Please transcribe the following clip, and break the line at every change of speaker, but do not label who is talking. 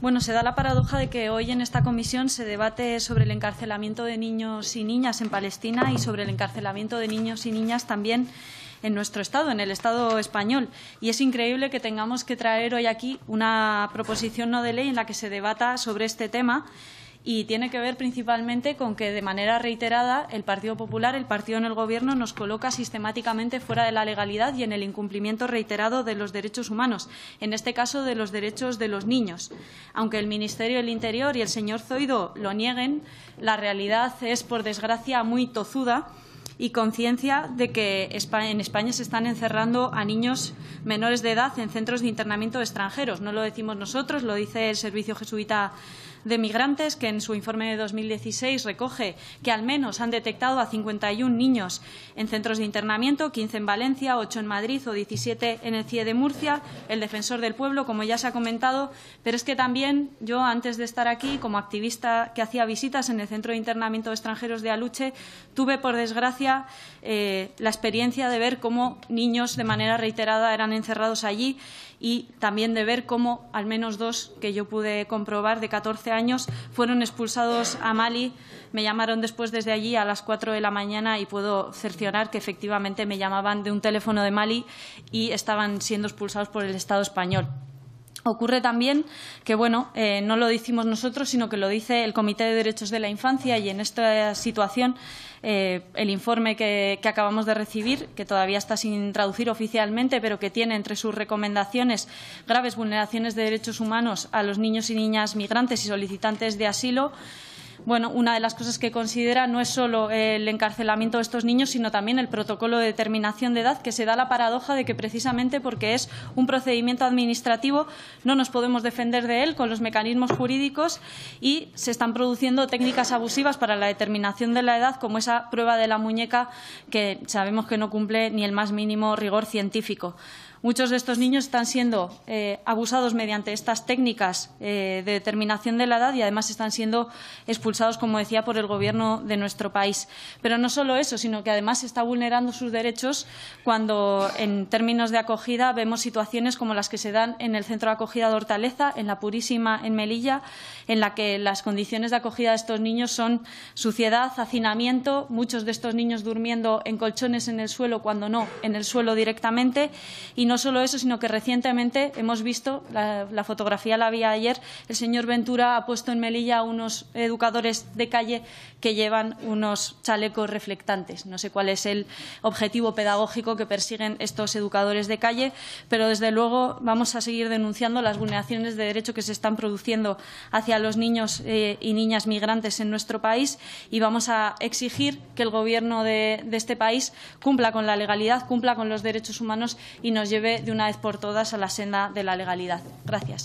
Bueno, se da la paradoja de que hoy en esta comisión se debate sobre el encarcelamiento de niños y niñas en Palestina y sobre el encarcelamiento de niños y niñas también en nuestro Estado, en el Estado español. Y es increíble que tengamos que traer hoy aquí una proposición no de ley en la que se debata sobre este tema y tiene que ver principalmente con que de manera reiterada el Partido Popular, el partido en el Gobierno, nos coloca sistemáticamente fuera de la legalidad y en el incumplimiento reiterado de los derechos humanos, en este caso de los derechos de los niños. Aunque el Ministerio del Interior y el señor Zoido lo nieguen, la realidad es, por desgracia, muy tozuda y conciencia de que en España se están encerrando a niños menores de edad en centros de internamiento extranjeros. No lo decimos nosotros, lo dice el Servicio Jesuita de Migrantes, que en su informe de 2016 recoge que al menos han detectado a 51 niños en centros de internamiento, 15 en Valencia, 8 en Madrid o 17 en el CIE de Murcia, el defensor del pueblo, como ya se ha comentado, pero es que también yo, antes de estar aquí, como activista que hacía visitas en el centro de internamiento de extranjeros de Aluche, tuve, por desgracia, eh, la experiencia de ver cómo niños de manera reiterada eran encerrados allí y también de ver cómo al menos dos que yo pude comprobar de 14 años, fueron expulsados a Mali. Me llamaron después desde allí a las cuatro de la mañana y puedo cercionar que efectivamente me llamaban de un teléfono de Mali y estaban siendo expulsados por el Estado español. Ocurre también que, bueno, eh, no lo decimos nosotros, sino que lo dice el Comité de Derechos de la Infancia y en esta situación eh, el informe que, que, acabamos de recibir, que todavía está sin traducir oficialmente, pero que tiene entre sus recomendaciones graves vulneraciones de derechos humanos a los niños y niñas migrantes y solicitantes de asilo, bueno, una de las cosas que considera no es solo el encarcelamiento de estos niños, sino también el protocolo de determinación de edad, que se da la paradoja de que precisamente porque es un procedimiento administrativo no nos podemos defender de él con los mecanismos jurídicos y se están produciendo técnicas abusivas para la determinación de la edad, como esa prueba de la muñeca que sabemos que no cumple ni el más mínimo rigor científico. Muchos de estos niños están siendo eh, abusados mediante estas técnicas eh, de determinación de la edad y además están siendo expulsados, como decía, por el Gobierno de nuestro país. Pero no solo eso, sino que además se está vulnerando sus derechos cuando, en términos de acogida, vemos situaciones como las que se dan en el centro de acogida de Hortaleza, en la Purísima, en Melilla, en la que las condiciones de acogida de estos niños son suciedad, hacinamiento, muchos de estos niños durmiendo en colchones en el suelo cuando no en el suelo directamente no solo eso, sino que recientemente hemos visto, la, fotografía la vi ayer, el señor Ventura ha puesto en Melilla a unos educadores de calle que llevan unos chalecos reflectantes. No sé cuál es el objetivo pedagógico que persiguen estos educadores de calle, pero desde luego vamos a seguir denunciando las vulneraciones de derecho que se están produciendo hacia los niños eh, y niñas migrantes en nuestro país y vamos a exigir que el Gobierno de, este país cumpla con la legalidad, cumpla con los derechos humanos y nos lleve de una vez por todas a la senda de la legalidad. Gracias.